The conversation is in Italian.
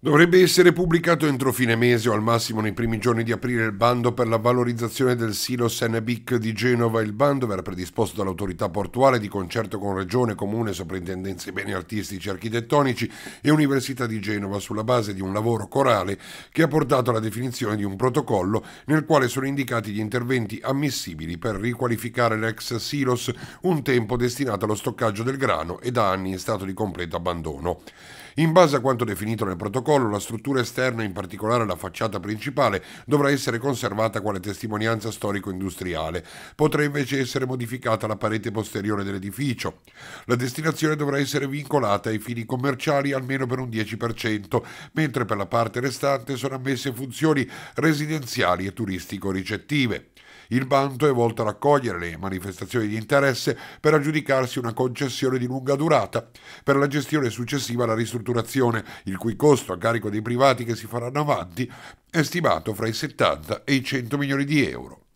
Dovrebbe essere pubblicato entro fine mese o al massimo nei primi giorni di aprile il bando per la valorizzazione del silo Senebic di Genova. Il bando verrà predisposto dall'autorità portuale di concerto con Regione, Comune, Soprintendenze Beni Artistici, e Architettonici e Università di Genova sulla base di un lavoro corale che ha portato alla definizione di un protocollo nel quale sono indicati gli interventi ammissibili per riqualificare l'ex silos, un tempo destinato allo stoccaggio del grano e da anni in stato di completo abbandono. In base a quanto definito nel protocollo, la struttura esterna, in particolare la facciata principale, dovrà essere conservata quale testimonianza storico-industriale. Potrà invece essere modificata la parete posteriore dell'edificio. La destinazione dovrà essere vincolata ai fini commerciali almeno per un 10%, mentre per la parte restante sono ammesse funzioni residenziali e turistico-ricettive. Il banto è volto a raccogliere le manifestazioni di interesse per aggiudicarsi una concessione di lunga durata per la gestione successiva alla ristrutturazione ristrutturazione, il cui costo a carico dei privati che si faranno avanti è stimato fra i 70 e i 100 milioni di euro.